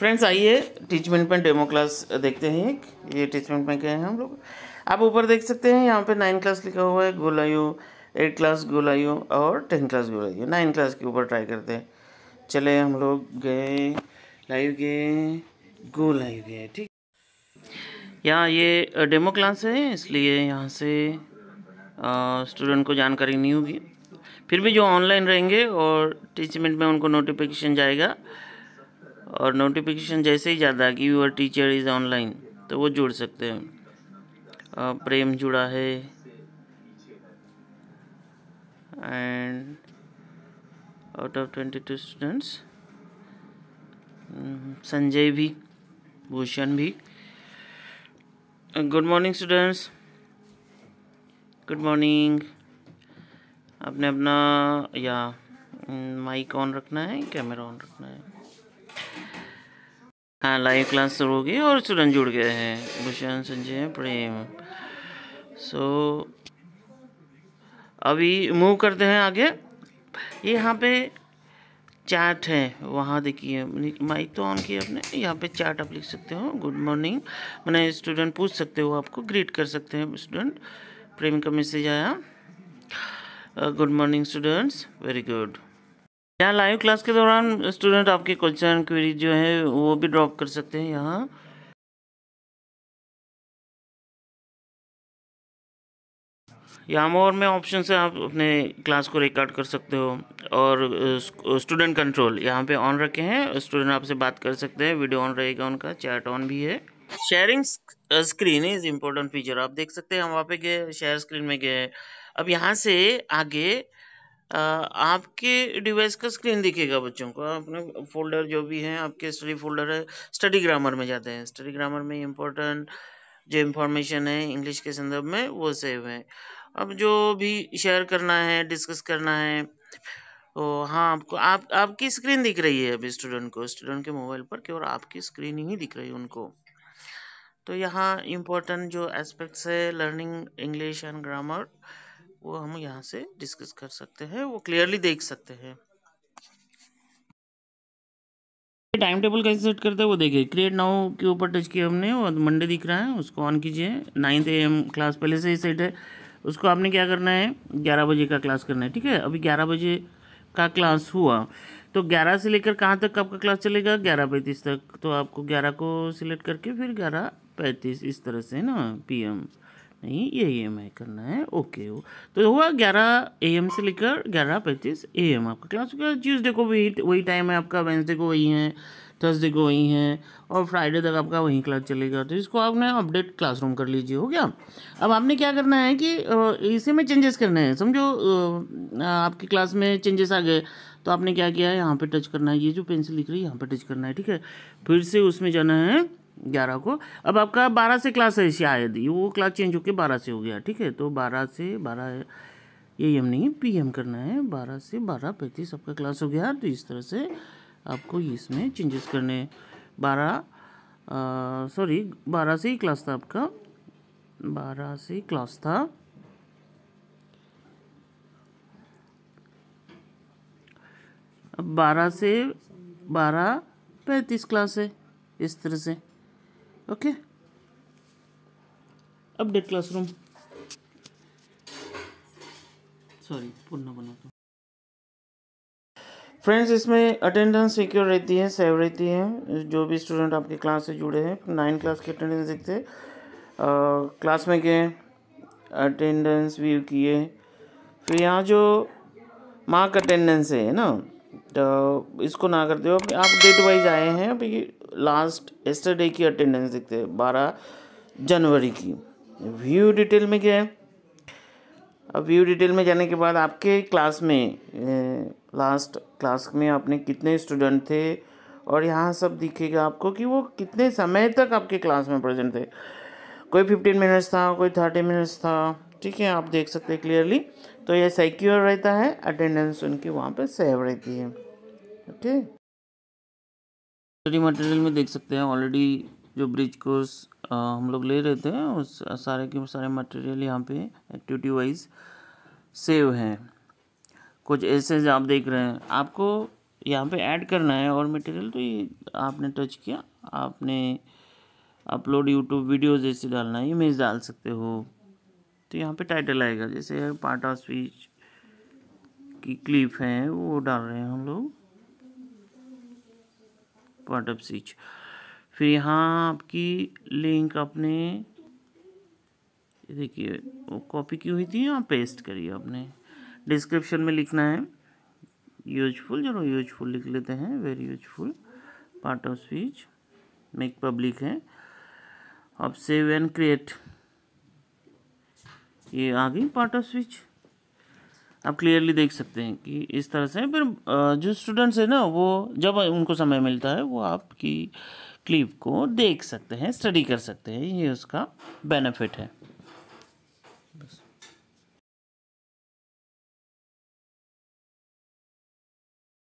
friends आइए Teachmint में demo class देखते हैं एक ये टीचमेंट में क्या है हम लोग आप ऊपर देख सकते हैं यहाँ पे नाइन क्लास लिखा हुआ है गोलायु एट क्लास गोलायु और टेन क्लास गोलायु नाइन क्लास के ऊपर ट्राई करते हैं चले हम लोग गए लाइव गए गोलायु गए ठीक यहाँ ये डेमो क्लास है इसलिए यहाँ से स्टूडेंट को जानकारी नहीं होगी फिर भी जो ऑनलाइन रहेंगे और टीचमेंट में उनको नोटिफिकेशन जाएगा और नोटिफिकेशन जैसे ही ज़्यादा कि यूर टीचर इज़ ऑनलाइन तो वो जुड़ सकते हैं प्रेम जुड़ा है and out of twenty two students Sanjay भी भूषण भी good morning students good morning आपने अपना या माइक ऑन रखना है कैमरा ऑन रखना है हाँ लाइव क्लास शुरू हो गई और स्टूडेंट जुड़ गए हैं भूषण संजय प्रेम सो so, अभी मूव करते हैं आगे ये यहाँ पे चैट है वहाँ देखिए माइक तो ऑन किया अपने यहाँ पे चैट आप लिख सकते हो गुड मॉर्निंग मैंने स्टूडेंट पूछ सकते हो आपको ग्रीट कर सकते हैं स्टूडेंट प्रेम का मैसेज आया good morning students very good यहाँ लाइव क्लास के दौरान स्टूडेंट आपके क्वेश्चन क्वेरी जो है वो भी ड्रॉप कर सकते हैं यहाँ और में ऑप्शन से आप अपने क्लास को रिकॉर्ड कर सकते हो और स्टूडेंट कंट्रोल यहाँ पे ऑन रखे हैं स्टूडेंट आपसे बात कर सकते हैं वीडियो ऑन रहेगा उनका चैट ऑन भी है sharing screen is important feature आप देख सकते हैं हम वहाँ पे गए शेयर स्क्रीन में गए अब यहाँ से आगे आपके डिवाइस का स्क्रीन दिखेगा बच्चों को अपने फोल्डर जो भी है आपके स्टडी फोल्डर है स्टडी ग्रामर में जाते हैं स्टडी ग्रामर में इम्पोर्टेंट जो इंफॉर्मेशन है इंग्लिश के संदर्भ में वो सेव है अब जो भी शेयर करना है डिस्कस करना है तो हाँ आपको आप आपकी स्क्रीन दिख रही है अभी स्टूडेंट को स्टूडेंट के मोबाइल पर केवल आपकी स्क्रीन ही दिख रही है उनको तो यहाँ इम्पोर्टेंट जो एस्पेक्ट्स है लर्निंग इंग्लिश एंड ग्रामर वो हम यहाँ से डिस्कस कर सकते हैं वो क्लियरली देख सकते हैं टाइम टेबल कैसे सेट करते हैं वो देखिए क्रिएट नाउ के ऊपर टच किया हमने और मंडे दिख रहा है उसको ऑन कीजिए नाइन्थ एम क्लास पहले से ही सेट है उसको आपने क्या करना है ग्यारह बजे का क्लास करना है ठीक है अभी ग्यारह बजे का क्लास हुआ तो ग्यारह से लेकर कहाँ तक आपका क्लास चलेगा ग्यारह पैंतीस तक तो आपको ग्यारह को सिलेक्ट करके फिर ग्यारह पैंतीस इस तरह से ना पीएम नहीं ये ई एम आई करना है ओके हो तो हुआ ग्यारह ए एम से लेकर ग्यारह पैंतीस ए एम आपका क्लास होगा ट्यूजडे को भी वही टाइम है आपका वेंसडे को वही है थर्सडे को वही है और फ्राइडे तक आपका वही क्लास चलेगा तो इसको आपने अपडेट क्लासरूम कर लीजिए हो गया अब आपने क्या करना है कि इसी में चेंजेस करना है समझो आपकी क्लास में चेंजेस आ गए तो आपने क्या किया है यहाँ पे टच करना है ये जो पेंसिल लिख रही है यहाँ पे टच करना है ठीक है फिर से उसमें जाना है ग्यारह को अब आपका बारह से क्लास है शायद वो क्लास चेंज होकर बारह से हो गया ठीक है तो बारह से बारह ए एम नहीं पी एम करना है बारह से बारह पैंतीस आपका क्लास हो गया तो इस तरह से आपको इसमें चेंजेस करने बारह सॉरी बारह से ही क्लास था आपका बारह से क्लास था अब बारह से बारह पैंतीस क्लास है इस तरह से ओके अपडेट क्लासरूम सॉरी पूर्ण बना तो फ्रेंड्स इसमें अटेंडेंस सिक्योर रहती है सेव रहती है जो भी स्टूडेंट आपके क्लास से जुड़े हैं नाइन क्लास की अटेंडेंस देखते क्लास में गए अटेंडेंस व्यू किए फिर यहाँ जो मार्क अटेंडेंस है ना तो इसको ना करते हो आप डेट वाइज आए हैं अभी लास्ट एस्टरडे की अटेंडेंस देखते हैं बारह जनवरी की व्यू डिटेल में क्या है अब व्यू डिटेल में जाने के बाद आपके क्लास में लास्ट क्लास में आपने कितने स्टूडेंट थे और यहाँ सब दिखेगा आपको कि वो कितने समय तक आपके क्लास में प्रेजेंट थे कोई फिफ्टीन मिनट्स था कोई थर्टी मिनट्स था ठीक है आप देख सकते हैं क्लियरली तो ये सिक्योर रहता है अटेंडेंस उनकी वहाँ पर सेव रहती है ओके स्टडी मटेरियल में देख सकते हैं ऑलरेडी जो ब्रिज कोर्स हम लोग ले रहे थे उस सारे के सारे मटेरियल यहाँ पे एक्टिविटी वाइज सेव हैं कुछ ऐसे आप देख रहे हैं आपको यहाँ पे ऐड करना है और मटेरियल तो ये आपने टच किया आपने अपलोड यूट्यूब वीडियो जैसे डालना है इमेज डाल सकते हो तो यहाँ पे टाइटल आएगा जैसे पार्ट ऑफ स्पीच की क्लिप है वो डाल रहे हैं हम लोग ऑफ स्विच फिर यहाँ आपकी लिंक आपने देखिए वो कॉपी की हुई थी यहाँ पेस्ट करिए आपने डिस्क्रिप्शन में लिखना है यूजफुल चलो यूजफुल लिख लेते हैं वेरी यूजफुल पार्ट ऑफ स्विच मेक पब्लिक है अब सेव एंड क्रिएट ये आ गई पार्ट ऑफ स्विच आप क्लियरली देख सकते हैं कि इस तरह से फिर जो स्टूडेंट्स हैं ना वो जब उनको समय मिलता है वो आपकी क्लिप को देख सकते हैं स्टडी कर सकते हैं ये उसका बेनिफिट है